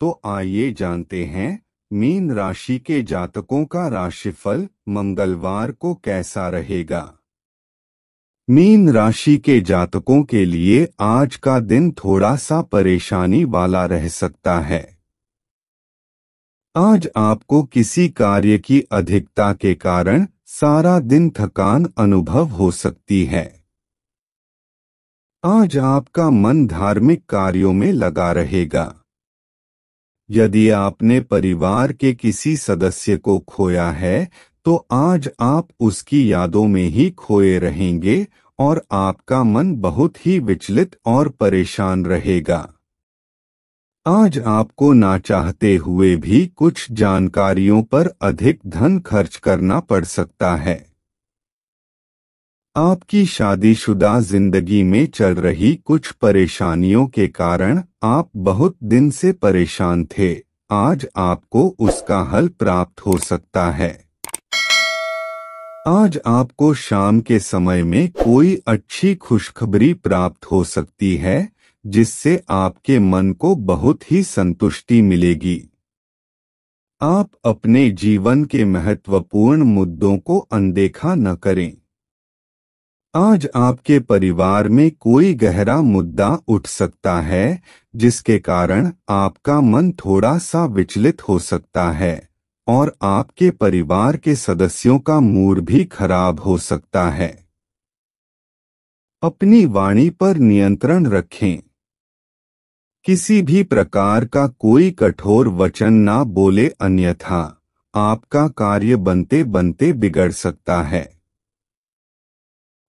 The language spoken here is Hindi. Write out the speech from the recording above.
तो आइए जानते हैं मीन राशि के जातकों का राशिफल मंगलवार को कैसा रहेगा मीन राशि के जातकों के लिए आज का दिन थोड़ा सा परेशानी वाला रह सकता है आज आपको किसी कार्य की अधिकता के कारण सारा दिन थकान अनुभव हो सकती है आज आपका मन धार्मिक कार्यों में लगा रहेगा यदि आपने परिवार के किसी सदस्य को खोया है तो आज आप उसकी यादों में ही खोए रहेंगे और आपका मन बहुत ही विचलित और परेशान रहेगा आज आपको ना चाहते हुए भी कुछ जानकारियों पर अधिक धन खर्च करना पड़ सकता है आपकी शादीशुदा जिंदगी में चल रही कुछ परेशानियों के कारण आप बहुत दिन से परेशान थे आज आपको उसका हल प्राप्त हो सकता है आज आपको शाम के समय में कोई अच्छी खुशखबरी प्राप्त हो सकती है जिससे आपके मन को बहुत ही संतुष्टि मिलेगी आप अपने जीवन के महत्वपूर्ण मुद्दों को अनदेखा न करें आज आपके परिवार में कोई गहरा मुद्दा उठ सकता है जिसके कारण आपका मन थोड़ा सा विचलित हो सकता है और आपके परिवार के सदस्यों का मूड भी खराब हो सकता है अपनी वाणी पर नियंत्रण रखें किसी भी प्रकार का कोई कठोर वचन ना बोले अन्यथा आपका कार्य बनते बनते बिगड़ सकता है